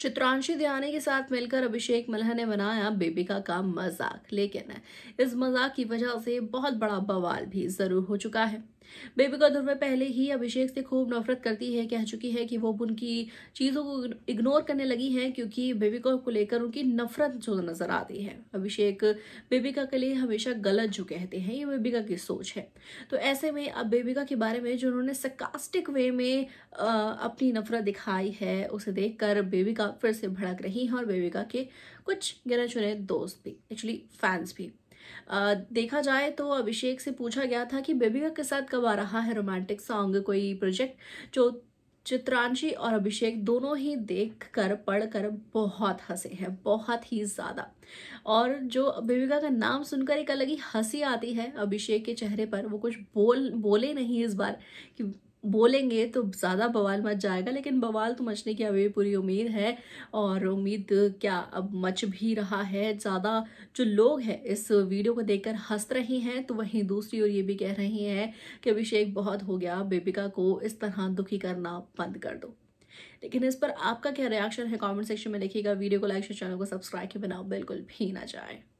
चित्रांशी दयाने के साथ मिलकर अभिषेक मल्ह ने बनाया बेबिका का मजाक लेकिन इस मजाक की वजह से बहुत बड़ा बवाल भी जरूर हो चुका है बेबी का धुर्वे पहले ही अभिषेक से खूब नफरत करती है कह चुकी है कि वो उनकी चीज़ों को इग्नोर करने लगी हैं क्योंकि बेबिका को लेकर उनकी नफरत जो नजर आती है अभिषेक बेबिका के लिए हमेशा गलत जो कहते हैं ये बेबिका की सोच है तो ऐसे में अब बेबिका के बारे में जो उन्होंने सकास्टिक वे में आ, अपनी नफरत दिखाई है उसे देख कर बेबिका फिर से भड़क रही है और बेबिका के कुछ गिने चुने दोस्त भी एक्चुअली फैंस भी आ, देखा जाए तो अभिषेक से पूछा गया था कि बेबिका के साथ कब आ रहा है रोमांटिक सॉन्ग कोई प्रोजेक्ट जो चित्रांशी और अभिषेक दोनों ही देख कर पढ़ कर बहुत हंसे हैं बहुत ही ज़्यादा और जो बेबिका का नाम सुनकर एक अलग ही हंसी आती है अभिषेक के चेहरे पर वो कुछ बोल बोले नहीं इस बार कि बोलेंगे तो ज़्यादा बवाल मच जाएगा लेकिन बवाल तो मचने की अभी पूरी उम्मीद है और उम्मीद क्या अब मच भी रहा है ज़्यादा जो लोग हैं इस वीडियो को देखकर हंस रहे हैं तो वहीं दूसरी ओर ये भी कह रही हैं कि अभिषेक बहुत हो गया बेबिका को इस तरह दुखी करना बंद कर दो लेकिन इस पर आपका क्या रिएक्शन है कमेंट सेक्शन में लिखिएगा वीडियो को लाइक शेयर चैनल को सब्सक्राइब के बिना बिल्कुल भी ना जाए